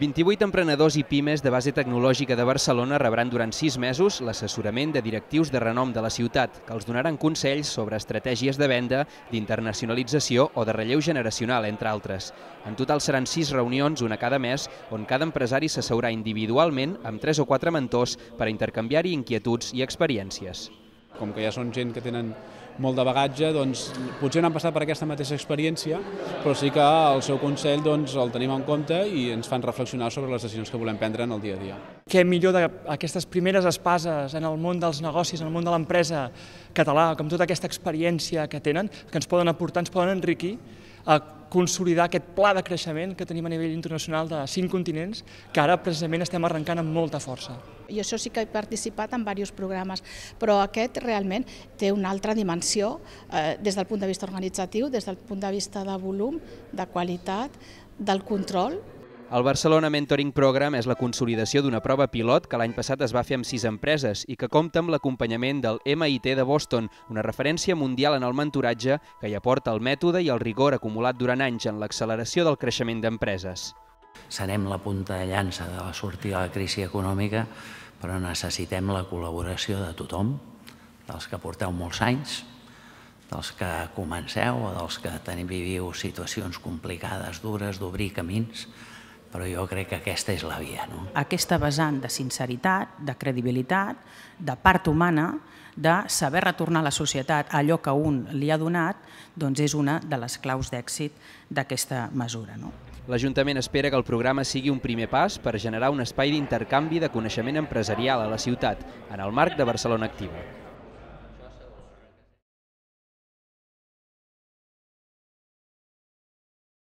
28 emprenedors i pimes de base tecnològica de Barcelona rebran durant 6 mesos l'assessorament de directius de renom de la ciutat, que els donaran consells sobre estratègies de venda, d'internacionalització o de relleu generacional, entre altres. En total seran 6 reunions, una cada mes, on cada empresari s'asseurà individualment amb 3 o 4 mentors per intercanviar-hi inquietuds i experiències. Com que ja són gent que tenen molt de bagatge, doncs, potser no han passat per aquesta mateixa experiència, però sí que el seu consell doncs, el tenim en compte i ens fan reflexionar sobre les decisions que volem prendre en el dia a dia. Què millor d'aquestes primeres espases en el món dels negocis, en el món de l'empresa català, com tota aquesta experiència que tenen, que ens poden aportar, ens poden enriquir, consolidar aquest pla de creixement que tenim a nivell internacional de cinc continents, que ara precisament estem arrencant amb molta força. I això sí que he participat en diversos programes, però aquest realment té una altra dimensió eh, des del punt de vista organitzatiu, des del punt de vista de volum, de qualitat, del control, el Barcelona Mentoring Program és la consolidació d'una prova pilot que l'any passat es va fer amb sis empreses i que compta amb l'acompanyament del MIT de Boston, una referència mundial en el mentoratge que hi aporta el mètode i el rigor acumulat durant anys en l'acceleració del creixement d'empreses. Serem la punta de llança de la sortida de la crisi econòmica, però necessitem la col·laboració de tothom, dels que porteu molts anys, dels que comenceu o dels que tenim, viviu situacions complicades, dures, d'obrir camins, però jo crec que aquesta és la via. No? Aquesta vessant de sinceritat, de credibilitat, de part humana, de saber retornar a la societat allò que un li ha donat, doncs és una de les claus d'èxit d'aquesta mesura. No? L'Ajuntament espera que el programa sigui un primer pas per generar un espai d'intercanvi de coneixement empresarial a la ciutat, en el marc de Barcelona Activa.